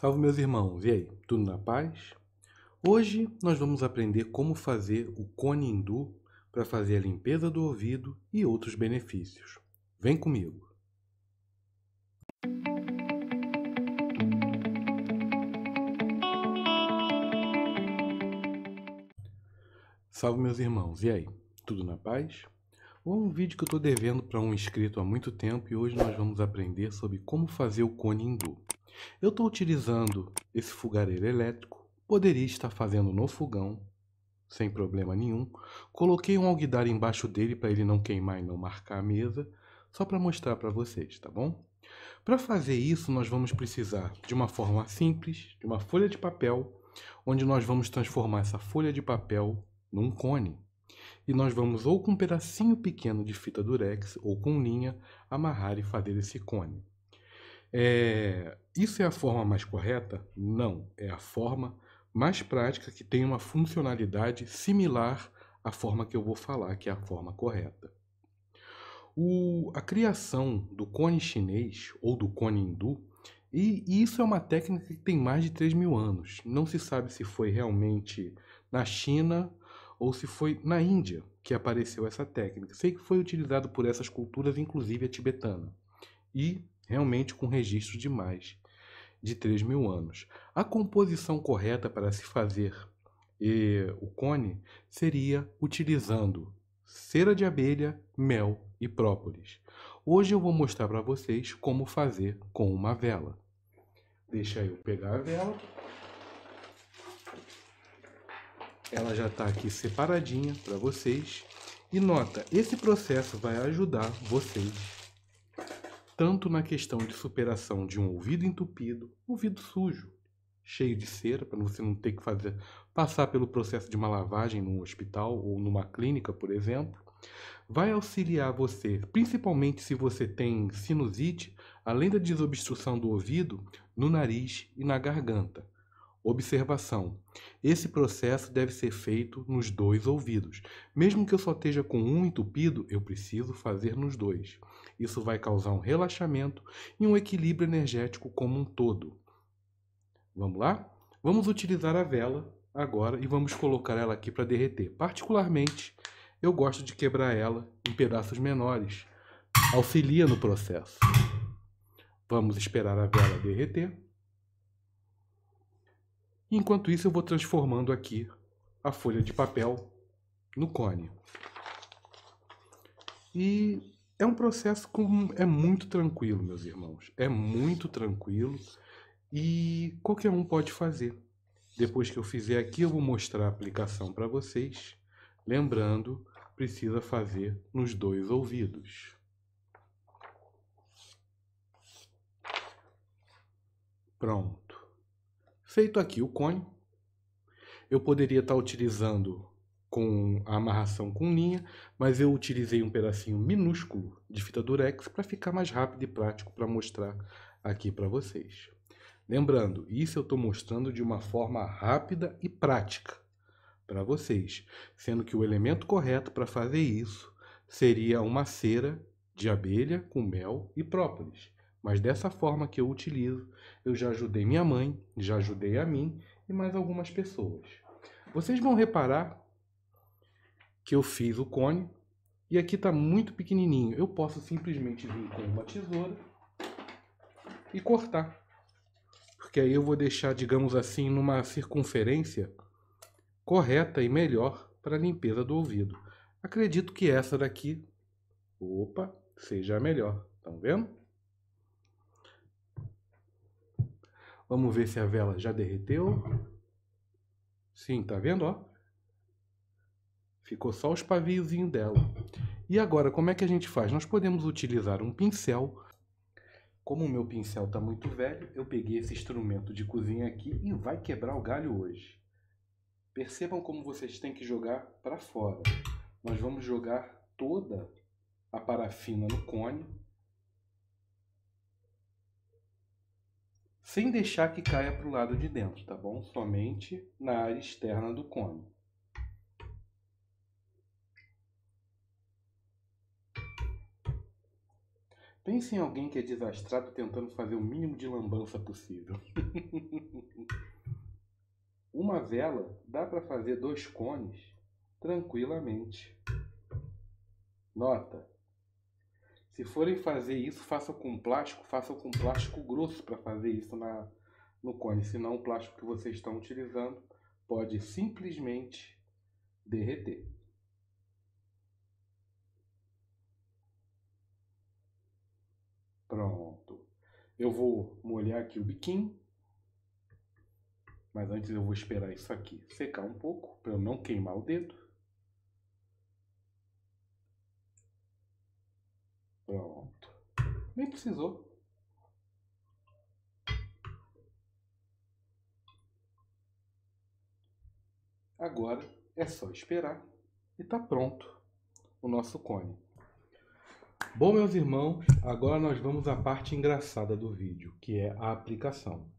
Salve meus irmãos, e aí, tudo na paz? Hoje nós vamos aprender como fazer o cone hindu para fazer a limpeza do ouvido e outros benefícios. Vem comigo! Salve meus irmãos, e aí, tudo na paz? Um vídeo que eu estou devendo para um inscrito há muito tempo e hoje nós vamos aprender sobre como fazer o cone hindu. Eu estou utilizando esse fogareiro elétrico, poderia estar fazendo no fogão, sem problema nenhum. Coloquei um alguidar embaixo dele para ele não queimar e não marcar a mesa, só para mostrar para vocês, tá bom? Para fazer isso, nós vamos precisar de uma forma simples, de uma folha de papel, onde nós vamos transformar essa folha de papel num cone. E nós vamos ou com um pedacinho pequeno de fita durex ou com linha amarrar e fazer esse cone. É, isso é a forma mais correta? Não, é a forma mais prática que tem uma funcionalidade similar à forma que eu vou falar, que é a forma correta. O, a criação do cone chinês ou do cone hindu, e, e isso é uma técnica que tem mais de 3 mil anos. Não se sabe se foi realmente na China ou se foi na Índia que apareceu essa técnica. Sei que foi utilizado por essas culturas, inclusive a tibetana. E realmente com registro de mais de 3 mil anos. A composição correta para se fazer e, o cone seria utilizando cera de abelha, mel e própolis. Hoje eu vou mostrar para vocês como fazer com uma vela. Deixa eu pegar a vela. Ela já está aqui separadinha para vocês. E nota, esse processo vai ajudar vocês tanto na questão de superação de um ouvido entupido, ouvido sujo, cheio de cera, para você não ter que fazer passar pelo processo de uma lavagem num hospital ou numa clínica, por exemplo, vai auxiliar você, principalmente se você tem sinusite, além da desobstrução do ouvido, no nariz e na garganta. Observação: esse processo deve ser feito nos dois ouvidos. Mesmo que eu só esteja com um entupido, eu preciso fazer nos dois. Isso vai causar um relaxamento e um equilíbrio energético como um todo. Vamos lá? Vamos utilizar a vela agora e vamos colocar ela aqui para derreter. Particularmente, eu gosto de quebrar ela em pedaços menores. Auxilia no processo. Vamos esperar a vela derreter. Enquanto isso, eu vou transformando aqui a folha de papel no cone. E é um processo que é muito tranquilo, meus irmãos. É muito tranquilo e qualquer um pode fazer. Depois que eu fizer aqui, eu vou mostrar a aplicação para vocês. Lembrando, precisa fazer nos dois ouvidos. Pronto. Feito aqui o cone, eu poderia estar tá utilizando com a amarração com linha, mas eu utilizei um pedacinho minúsculo de fita durex para ficar mais rápido e prático para mostrar aqui para vocês. Lembrando, isso eu estou mostrando de uma forma rápida e prática para vocês, sendo que o elemento correto para fazer isso seria uma cera de abelha com mel e própolis. Mas dessa forma que eu utilizo, eu já ajudei minha mãe, já ajudei a mim e mais algumas pessoas. Vocês vão reparar que eu fiz o cone e aqui está muito pequenininho. Eu posso simplesmente vir com uma tesoura e cortar. Porque aí eu vou deixar, digamos assim, numa circunferência correta e melhor para a limpeza do ouvido. Acredito que essa daqui, opa, seja a melhor. Estão vendo? Vamos ver se a vela já derreteu. Sim, tá vendo, ó? Ficou só os paviozinhos dela. E agora, como é que a gente faz? Nós podemos utilizar um pincel. Como o meu pincel está muito velho, eu peguei esse instrumento de cozinha aqui e vai quebrar o galho hoje. Percebam como vocês têm que jogar para fora. Nós vamos jogar toda a parafina no cone sem deixar que caia para o lado de dentro, tá bom? Somente na área externa do cone. Pense em alguém que é desastrado tentando fazer o mínimo de lambança possível. Uma vela dá para fazer dois cones tranquilamente. Nota: se forem fazer isso, façam com plástico, façam com plástico grosso para fazer isso na, no cone. Senão o plástico que vocês estão utilizando pode simplesmente derreter. Pronto. Eu vou molhar aqui o biquinho. Mas antes eu vou esperar isso aqui secar um pouco para eu não queimar o dedo. Pronto. Nem precisou. Agora é só esperar e tá pronto o nosso cone. Bom, meus irmãos, agora nós vamos à parte engraçada do vídeo, que é a aplicação.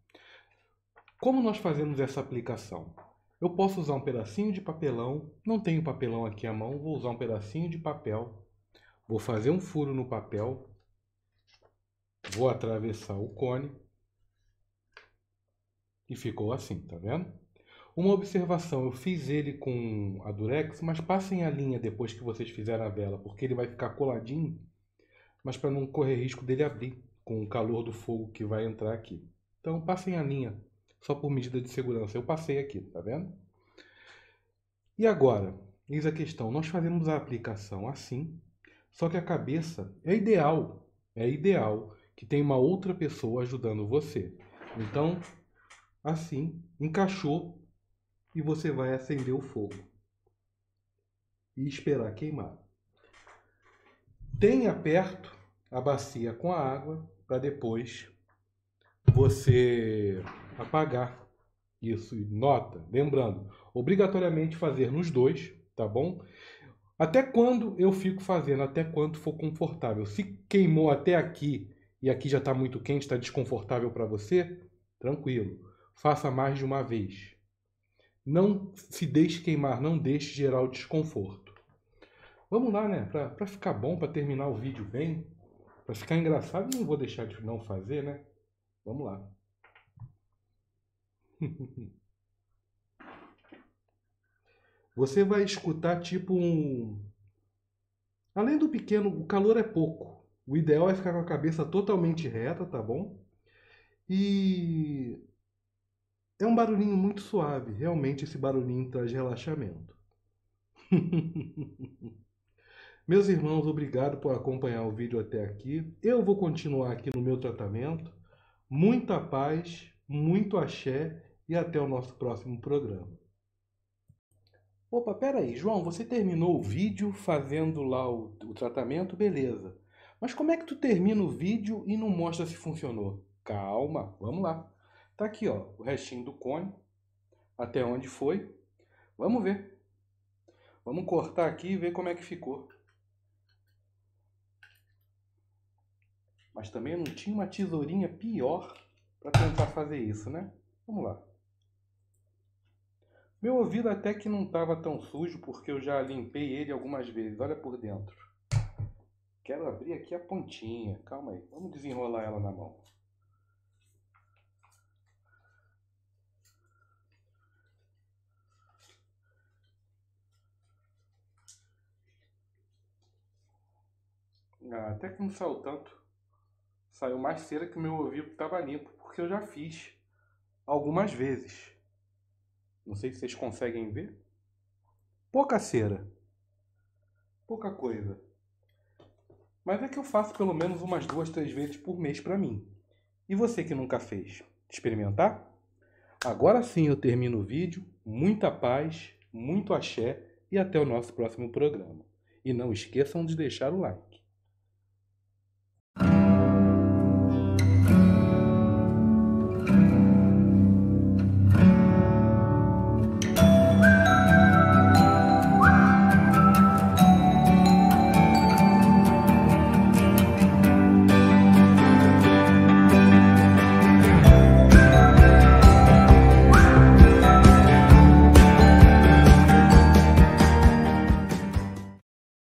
Como nós fazemos essa aplicação? Eu posso usar um pedacinho de papelão, não tenho papelão aqui à mão, vou usar um pedacinho de papel Vou fazer um furo no papel. Vou atravessar o cone. E ficou assim, tá vendo? Uma observação, eu fiz ele com a durex, mas passem a linha depois que vocês fizerem a vela, porque ele vai ficar coladinho, mas para não correr risco dele abrir com o calor do fogo que vai entrar aqui. Então passem a linha, só por medida de segurança. Eu passei aqui, tá vendo? E agora, eis a questão, nós fazemos a aplicação assim, só que a cabeça é ideal, é ideal que tem uma outra pessoa ajudando você. Então, assim, encaixou e você vai acender o fogo e esperar queimar. Tenha perto a bacia com a água para depois você apagar isso. Nota, lembrando, obrigatoriamente fazer nos dois, tá bom? Até quando eu fico fazendo? Até quanto for confortável? Se queimou até aqui e aqui já está muito quente, está desconfortável para você, tranquilo. Faça mais de uma vez. Não se deixe queimar, não deixe gerar o desconforto. Vamos lá, né? Para ficar bom, para terminar o vídeo bem, para ficar engraçado, não vou deixar de não fazer, né? Vamos lá. Você vai escutar tipo um. Além do pequeno, o calor é pouco. O ideal é ficar com a cabeça totalmente reta, tá bom? E é um barulhinho muito suave. Realmente esse barulhinho traz relaxamento. Meus irmãos, obrigado por acompanhar o vídeo até aqui. Eu vou continuar aqui no meu tratamento. Muita paz, muito axé e até o nosso próximo programa. Opa, peraí, João, você terminou o vídeo fazendo lá o, o tratamento, beleza. Mas como é que tu termina o vídeo e não mostra se funcionou? Calma, vamos lá. Tá aqui, ó, o restinho do cone, até onde foi. Vamos ver. Vamos cortar aqui e ver como é que ficou. Mas também não tinha uma tesourinha pior para tentar fazer isso, né? Vamos lá. Meu ouvido até que não estava tão sujo, porque eu já limpei ele algumas vezes. Olha por dentro. Quero abrir aqui a pontinha. Calma aí. Vamos desenrolar ela na mão. Ah, até que não saiu tanto. Saiu mais cera que meu ouvido estava limpo, porque eu já fiz algumas vezes. Não sei se vocês conseguem ver. Pouca cera. Pouca coisa. Mas é que eu faço pelo menos umas duas, três vezes por mês para mim. E você que nunca fez, experimentar? Agora sim eu termino o vídeo. Muita paz, muito axé e até o nosso próximo programa. E não esqueçam de deixar o like.